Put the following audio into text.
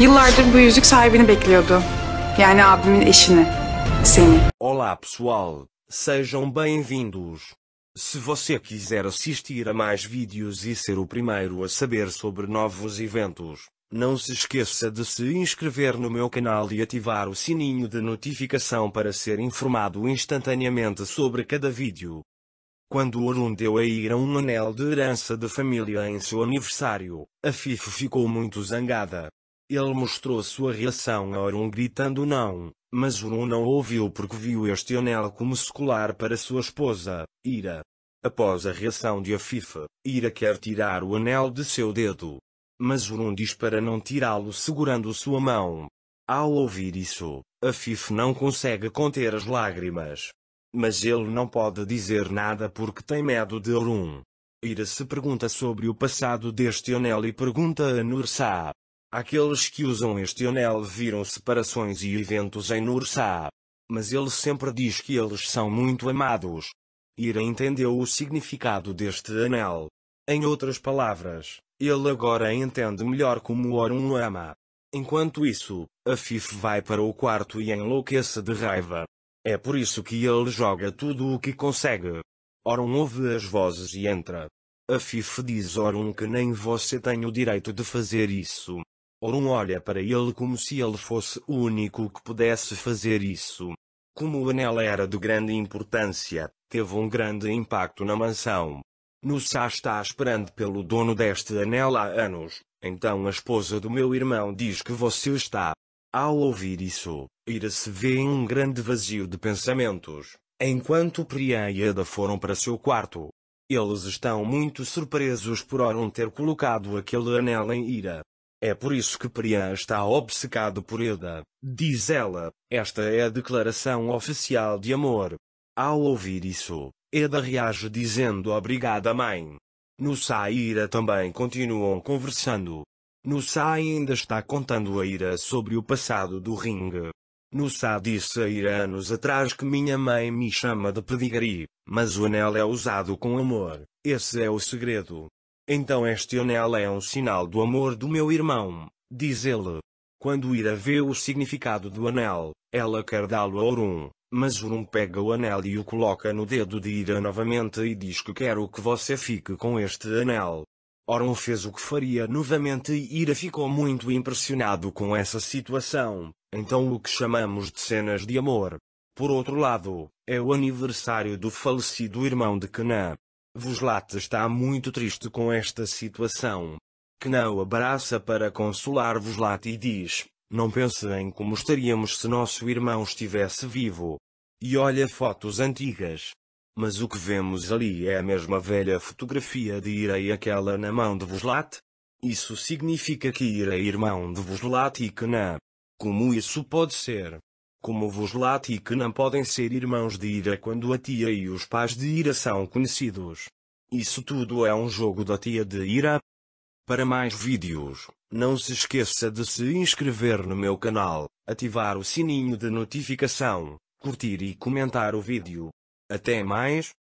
Yıllardır bu yüzük sahibini bekliyordu. Yani abimin eşini. Seni. Olá pessoal, sejam bem-vindos. Se você quiser assistir a mais vídeos e ser o primeiro a saber sobre novos eventos, não se esqueça de se inscrever no meu canal e ativar o sininho de notificação para ser informado instantaneamente sobre cada vídeo. Quando deu a ir a um anel de herança de família em seu aniversário, a FIF ficou muito zangada. Ele mostrou sua reação a Orun gritando não, mas Orun não ouviu porque viu este anel como secular para sua esposa, Ira. Após a reação de Afifa, Ira quer tirar o anel de seu dedo. Mas Orun diz para não tirá-lo segurando sua mão. Ao ouvir isso, Afif não consegue conter as lágrimas. Mas ele não pode dizer nada porque tem medo de Orun. Ira se pergunta sobre o passado deste anel e pergunta a Nursa, Aqueles que usam este anel viram separações e eventos em Nursa. Mas ele sempre diz que eles são muito amados. Ira entendeu o significado deste anel. Em outras palavras, ele agora entende melhor como Orun o ama. Enquanto isso, a Fif vai para o quarto e enlouquece de raiva. É por isso que ele joga tudo o que consegue. Orun ouve as vozes e entra. A Fif diz Orun que nem você tem o direito de fazer isso. Orun olha para ele como se ele fosse o único que pudesse fazer isso. Como o anel era de grande importância, teve um grande impacto na mansão. Nussá está esperando pelo dono deste anel há anos, então a esposa do meu irmão diz que você está. Ao ouvir isso, Ira se vê em um grande vazio de pensamentos, enquanto Priya e Ada foram para seu quarto. Eles estão muito surpresos por Orun ter colocado aquele anel em Ira. É por isso que Priam está obcecado por Eda, diz ela. Esta é a declaração oficial de amor. Ao ouvir isso, Eda reage dizendo obrigada mãe. No Sá e Ira também continuam conversando. No Sá ainda está contando a Ira sobre o passado do ringue. No Sá disse a Ira anos atrás que minha mãe me chama de pedigree, mas o anel é usado com amor, esse é o segredo. Então este anel é um sinal do amor do meu irmão, diz ele. Quando Ira vê o significado do anel, ela quer dá-lo a Orum, mas Orum pega o anel e o coloca no dedo de Ira novamente e diz que quero que você fique com este anel. Orum fez o que faria novamente e Ira ficou muito impressionado com essa situação, então o que chamamos de cenas de amor. Por outro lado, é o aniversário do falecido irmão de Canaã. Voslat está muito triste com esta situação. Knau abraça para consolar Voslat e diz, não pense em como estaríamos se nosso irmão estivesse vivo. E olha fotos antigas. Mas o que vemos ali é a mesma velha fotografia de Irei aquela na mão de Voslat. Isso significa que Irei irmão de Voslat e Knau. Como isso pode ser? como vos lati que não podem ser irmãos de ira quando a tia e os pais de ira são conhecidos. Isso tudo é um jogo da tia de ira. Para mais vídeos, não se esqueça de se inscrever no meu canal, ativar o sininho de notificação, curtir e comentar o vídeo. Até mais!